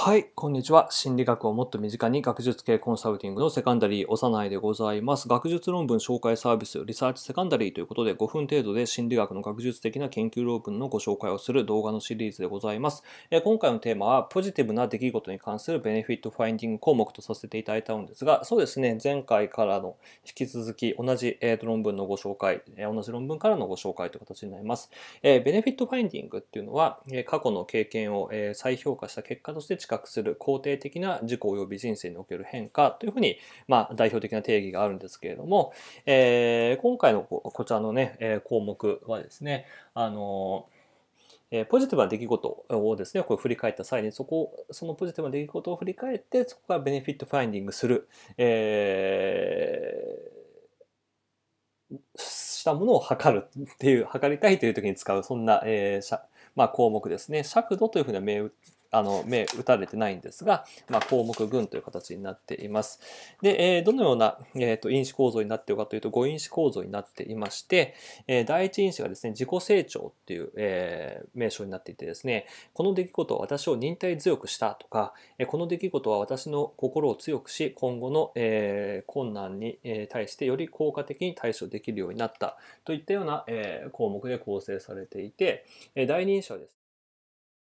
はい、こんにちは。心理学をもっと身近に学術系コンサルティングのセカンダリー、幼いでございます。学術論文紹介サービス、リサーチセカンダリーということで、5分程度で心理学の学術的な研究論文のご紹介をする動画のシリーズでございます。え今回のテーマは、ポジティブな出来事に関するベネフィットファインディング項目とさせていただいたのですが、そうですね、前回からの引き続き同じ、えー、と論文のご紹介、え同じ論文からのご紹介という形になります。えベネフィットファインディングっていうのは、え過去の経験を、え再評価した結果として近する肯定的な自己及び人生における変化というふうに、まあ、代表的な定義があるんですけれども、えー、今回のこちらのね、え項目はですね、あのえポジティブな出来事をですね、これ振り返った際に、そこ、そのポジティブな出来事を振り返って、そこからベネフィットファインディングする、えー、したものを測るっていう、測りたいという時に使う、そんな、えー、まあ、項目ですね。尺度というふうな打あの目打たれてないんですが、まあ、項目群という形になっています。で、えー、どのような、えーと、因子構造になっているかというと5因子構造になっていまして、えー、第一因子がですね自己成長っていう、えー、名称になっていてですねこの出来事は私を忍耐強くしたとか、えー、この出来事は私の心を強くし今後の、えー、困難に対してより効果的に対処できるようになったといったような、えー、項目で構成されていて、えー、第二印象です。